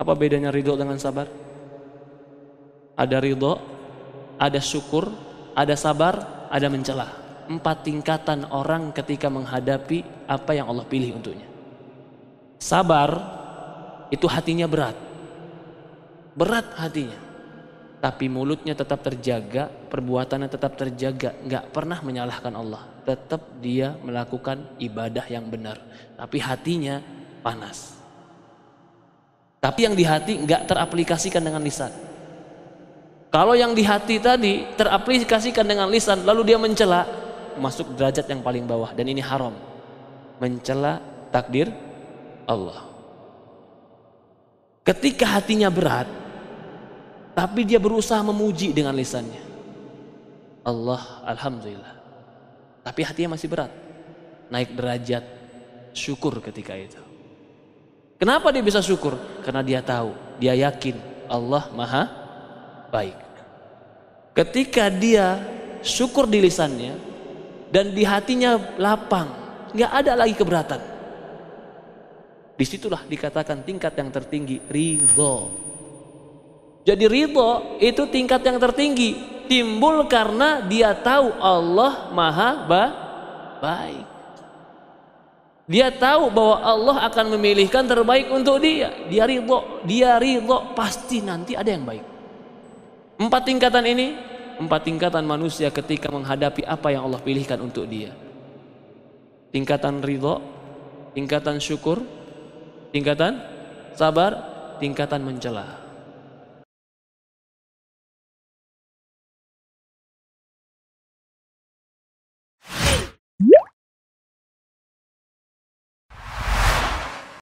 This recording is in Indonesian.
Apa bedanya ridho dengan sabar? Ada ridho, ada syukur, ada sabar, ada mencela. Empat tingkatan orang ketika menghadapi apa yang Allah pilih untuknya. Sabar itu hatinya berat. Berat hatinya. Tapi mulutnya tetap terjaga, perbuatannya tetap terjaga, nggak pernah menyalahkan Allah. Tetap dia melakukan ibadah yang benar. Tapi hatinya panas tapi yang di hati nggak teraplikasikan dengan lisan. Kalau yang di hati tadi teraplikasikan dengan lisan, lalu dia mencela, masuk derajat yang paling bawah dan ini haram. Mencela takdir Allah. Ketika hatinya berat, tapi dia berusaha memuji dengan lisannya. Allah alhamdulillah. Tapi hatinya masih berat. Naik derajat syukur ketika itu. Kenapa dia bisa syukur? Karena dia tahu, dia yakin Allah Maha Baik. Ketika dia syukur di lisannya dan di hatinya lapang, nggak ada lagi keberatan. Disitulah dikatakan tingkat yang tertinggi ridho. Jadi ridho itu tingkat yang tertinggi timbul karena dia tahu Allah Maha Baik. Dia tahu bahwa Allah akan memilihkan terbaik untuk dia. Dia ridho, dia ridho pasti nanti ada yang baik. Empat tingkatan ini, empat tingkatan manusia ketika menghadapi apa yang Allah pilihkan untuk dia. Tingkatan ridho, tingkatan syukur, tingkatan sabar, tingkatan mencela.